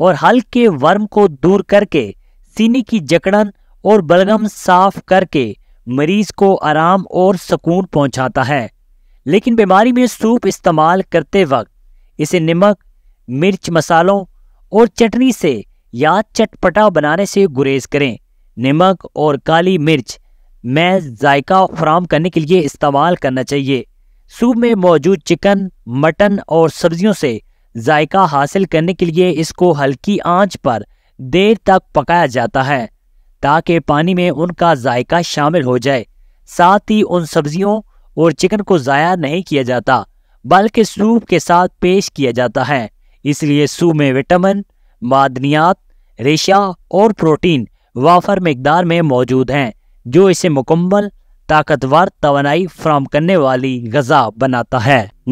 और हल्के वर्म को दूर करके सीने की जकड़न और बलगम साफ करके मरीज को आराम और सुकून पहुंचाता है लेकिन बीमारी में सूप इस्तेमाल करते वक्त इसे नमक मिर्च मसालों और चटनी से या चटपटा बनाने से गुरेज करें नमक और काली मिर्च में जायका फ्राम करने के लिए इस्तेमाल करना चाहिए सूप में मौजूद चिकन मटन और सब्जियों से जायका हासिल करने के लिए इसको हल्की आंच पर देर तक पकाया जाता है ताकि पानी में उनका जायका शामिल हो जाए साथ ही उन सब्जियों और चिकन को ज़ाया नहीं किया जाता बल्कि सूप के साथ पेश किया जाता है इसलिए सूप में विटामिन मादनियात रेशा और प्रोटीन वाफर मकदार में मौजूद हैं जो इसे मुकम्मल ताकतवर तो फ्राहम करने वाली गज़ा बनाता है